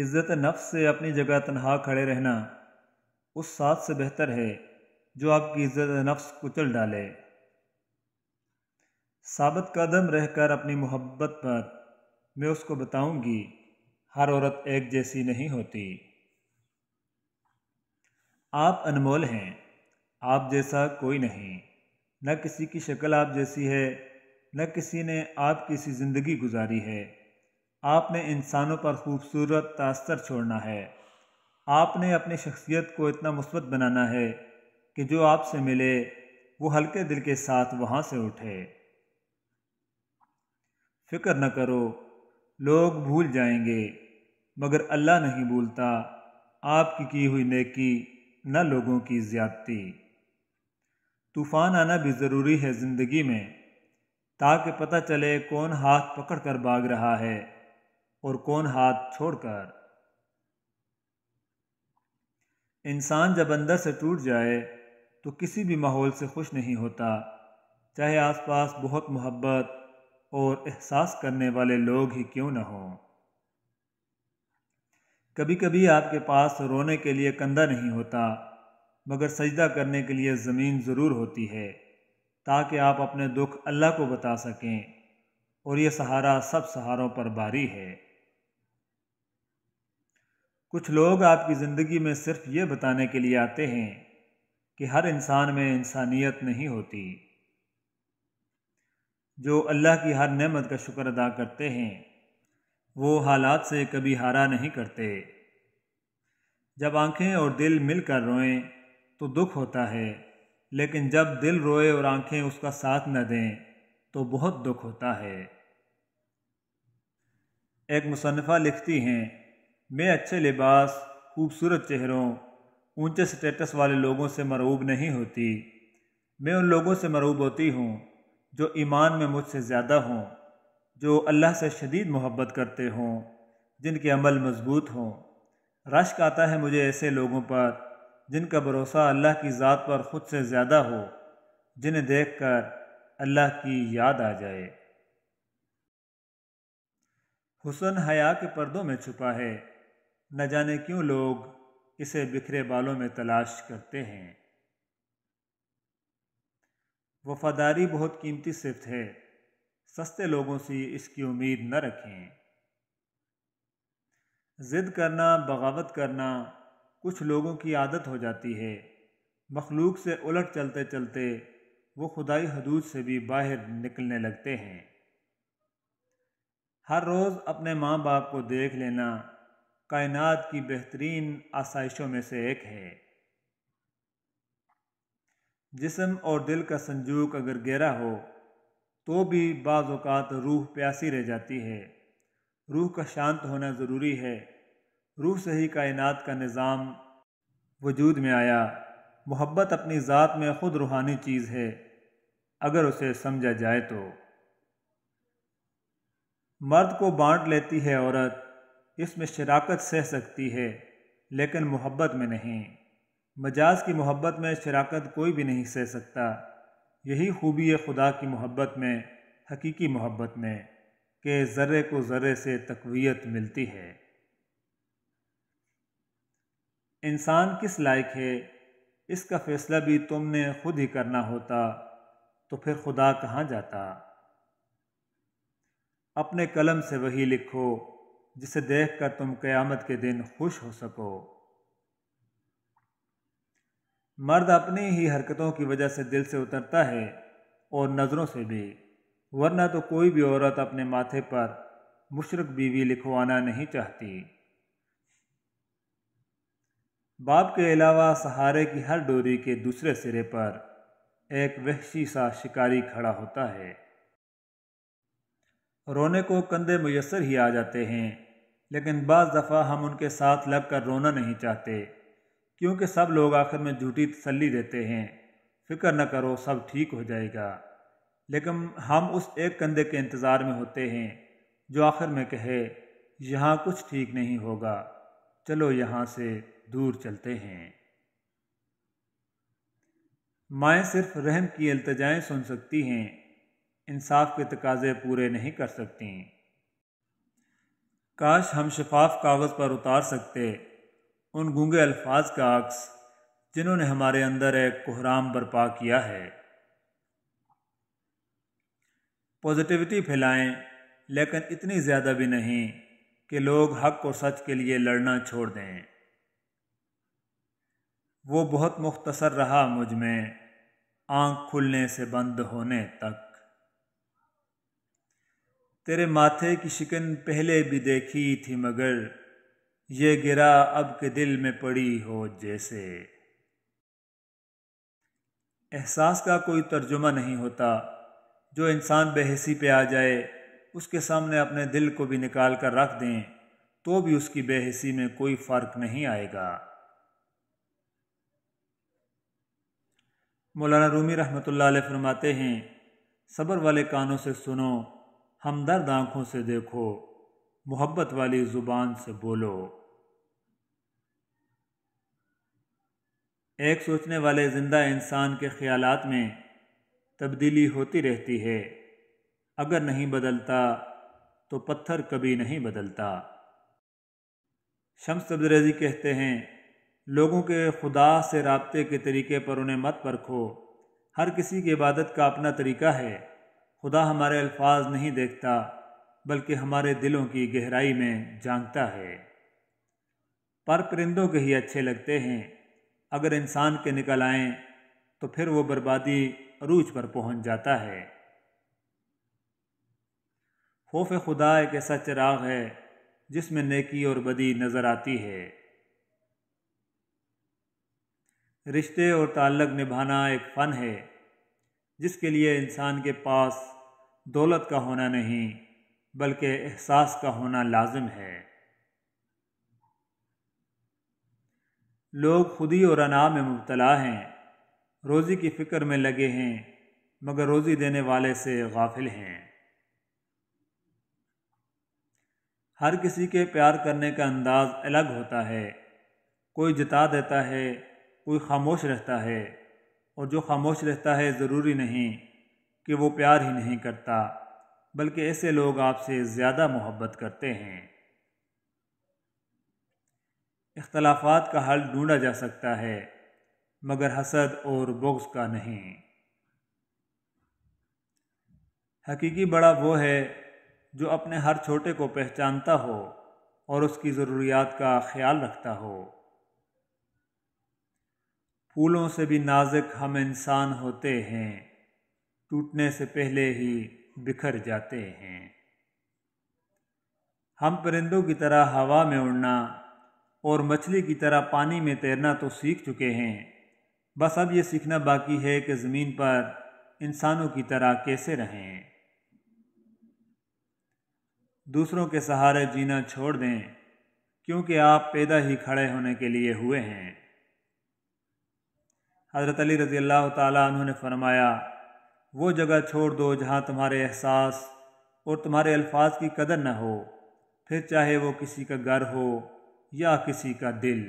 इज़्ज़त नफ्स से अपनी जगह तनहा खड़े रहना उस साथ से बेहतर है जो आपकी इज़्ज़त नफ्स कुचल डाले साबित कदम रहकर अपनी मोहब्बत पर मैं उसको बताऊंगी हर औरत एक जैसी नहीं होती आप अनमोल हैं आप जैसा कोई नहीं न किसी की शक्ल आप जैसी है न किसी ने आप किसी ज़िंदगी गुजारी है आपने इंसानों पर खूबसूरत तासर छोड़ना है आपने अपनी शख्सियत को इतना मुस्बत बनाना है कि जो आपसे मिले वो हल्के दिल के साथ वहाँ से उठे फ़िक्र न करो लोग भूल जाएंगे मगर अल्लाह नहीं भूलता आपकी की हुई नेकी न लोगों की ज़्यादती तूफ़ान आना भी ज़रूरी है ज़िंदगी में ताकि पता चले कौन हाथ पकड़ कर भाग रहा है और कौन हाथ छोड़कर इंसान जब अंदर से टूट जाए तो किसी भी माहौल से खुश नहीं होता चाहे आसपास बहुत मोहब्बत और एहसास करने वाले लोग ही क्यों ना हों कभी कभी आपके पास रोने के लिए कंधा नहीं होता मगर सजदा करने के लिए ज़मीन ज़रूर होती है ताकि आप अपने दुख अल्लाह को बता सकें और ये सहारा सब सहारों पर भारी है कुछ लोग आपकी ज़िंदगी में सिर्फ ये बताने के लिए आते हैं कि हर इंसान में इंसानियत नहीं होती जो अल्लाह की हर नेमत का शुक्र अदा करते हैं वो हालात से कभी हारा नहीं करते जब आंखें और दिल मिलकर रोएं तो दुख होता है लेकिन जब दिल रोए और आंखें उसका साथ न दें तो बहुत दुख होता है एक मुसनफ़ा लिखती हैं मैं अच्छे लिबास खूबसूरत चेहरों ऊंचे स्टेटस वाले लोगों से मरूब नहीं होती मैं उन लोगों से मरूब होती हूँ जो ईमान में मुझसे ज़्यादा हों जो अल्लाह से शदीद मोहब्बत करते हों जिनके अमल मजबूत हों रश्क आता है मुझे ऐसे लोगों पर जिनका भरोसा अल्लाह की ज़ात पर ख़ुद से ज़्यादा हो जिन्हें देख कर अल्लाह की याद आ जाए हुसन हया के पर्दों में छुपा है न जाने क्यों लोग इसे बिखरे बालों में तलाश करते हैं वफादारी बहुत कीमती सिफत है सस्ते लोगों से इसकी उम्मीद न रखें ज़िद करना बगावत करना कुछ लोगों की आदत हो जाती है मखलूक से उलट चलते चलते वो खुदाई हदूद से भी बाहर निकलने लगते हैं हर रोज़ अपने माँ बाप को देख लेना कायनात की बेहतरीन आसाइशों में से एक है जिसम और दिल का संजूक अगर गहरा हो तो भी बाज़ात रूह प्यासी रह जाती है रूह का शांत होना ज़रूरी है रूह से ही कायनात का निज़ाम वजूद में आया मोहब्बत अपनी ज़ात में ख़ुद रूहानी चीज़ है अगर उसे समझा जाए तो मर्द को बांट लेती है औरत इसमें शराकत सह सकती है लेकिन मोहब्बत में नहीं मजाज की मोहब्बत में शराकत कोई भी नहीं सह सकता यही खूबी है खुदा की मोहब्बत में हकीकी मोहब्बत में कि ज़र्रे को ज़र्रे से तकवीत मिलती है इंसान किस लायक है इसका फ़ैसला भी तुमने खुद ही करना होता तो फिर खुदा कहाँ जाता अपने कलम से वही लिखो जिसे देख कर तुम क़यामत के दिन खुश हो सको मर्द अपनी ही हरकतों की वजह से दिल से उतरता है और नज़रों से भी वरना तो कोई भी औरत अपने माथे पर मुशरक बीवी लिखवाना नहीं चाहती बाप के अलावा सहारे की हर डोरी के दूसरे सिरे पर एक वहशी सा शिकारी खड़ा होता है रोने को कंधे मैसर ही आ जाते हैं लेकिन बज़ दफ़ा हम उनके साथ लग कर रोना नहीं चाहते क्योंकि सब लोग आखिर में झूठी तसली देते हैं फ़िक्र न करो सब ठीक हो जाएगा लेकिन हम उस एक कंधे के इंतज़ार में होते हैं जो आखिर में कहे यहाँ कुछ ठीक नहीं होगा चलो यहाँ से दूर चलते हैं माएँ सिर्फ रहम की अल्तजाएँ सुन सकती हैं इंसाफ के तकाजे पूरे नहीं कर सकती काश हम शफाफ कागज़ पर उतार सकते उन गूंगे अल्फाज का अक्स जिन्होंने हमारे अंदर एक कोहराम बर्पा किया है पॉजिटिविटी फैलाएं लेकिन इतनी ज़्यादा भी नहीं कि लोग हक और सच के लिए लड़ना छोड़ दें वो बहुत मुख्तसर रहा मुझ में आँख खुलने से बंद होने तक तेरे माथे की शिकन पहले भी देखी थी मगर ये गिरा अब के दिल में पड़ी हो जैसे एहसास का कोई तर्जुमा नहीं होता जो इंसान बेहसी पे आ जाए उसके सामने अपने दिल को भी निकाल कर रख दें तो भी उसकी बेहसी में कोई फ़र्क नहीं आएगा मौलाना रूमी रहमतुल्लाह अलैह फरमाते हैं सब्र वाले कानों से सुनो हमदर्द आँखों से देखो मोहब्बत वाली ज़ुबान से बोलो एक सोचने वाले ज़िंदा इंसान के ख्यालात में तब्दीली होती रहती है अगर नहीं बदलता तो पत्थर कभी नहीं बदलता शम्स तब्दरजी कहते हैं लोगों के खुदा से रबते के तरीके पर उन्हें मत परखो हर किसी की इबादत का अपना तरीका है खुदा हमारे अल्फाज नहीं देखता बल्कि हमारे दिलों की गहराई में जानता है पर परिंदों के ही अच्छे लगते हैं अगर इंसान के निकल आएँ तो फिर वो बर्बादी अरूज पर पहुंच जाता है खौफ खुदा एक ऐसा चिराग है जिसमें नेकी और बदी नज़र आती है रिश्ते और ताल्लक निभाना एक फ़न है जिसके लिए इंसान के पास दौलत का होना नहीं बल्कि एहसास का होना लाजिम है लोग खुदी और अना में मुबतला हैं रोज़ी की फ़िक्र में लगे हैं मगर रोज़ी देने वाले से गाफिल हैं हर किसी के प्यार करने का अंदाज़ अलग होता है कोई जिता देता है कोई खामोश रहता है और जो खामोश रहता है ज़रूरी नहीं कि वो प्यार ही नहीं करता बल्कि ऐसे लोग आपसे ज़्यादा मोहब्बत करते हैं इख्तलाफात का हल ढूंढा जा सकता है मगर हसद और बोग्स का नहीं हकीकी बड़ा वो है जो अपने हर छोटे को पहचानता हो और उसकी ज़रूरियात का ख्याल रखता हो फूलों से भी नाजुक हम इंसान होते हैं टूटने से पहले ही बिखर जाते हैं हम परिंदों की तरह हवा में उड़ना और मछली की तरह पानी में तैरना तो सीख चुके हैं बस अब ये सीखना बाकी है कि ज़मीन पर इंसानों की तरह कैसे रहें दूसरों के सहारे जीना छोड़ दें क्योंकि आप पैदा ही खड़े होने के लिए हुए हैं हज़रत अली रज़ी अल्लाह तु ने फरमाया वो जगह छोड़ दो जहाँ तुम्हारे एहसास और तुम्हारे अल्फाज की कदर न हो फिर चाहे वो किसी का घर हो या किसी का दिल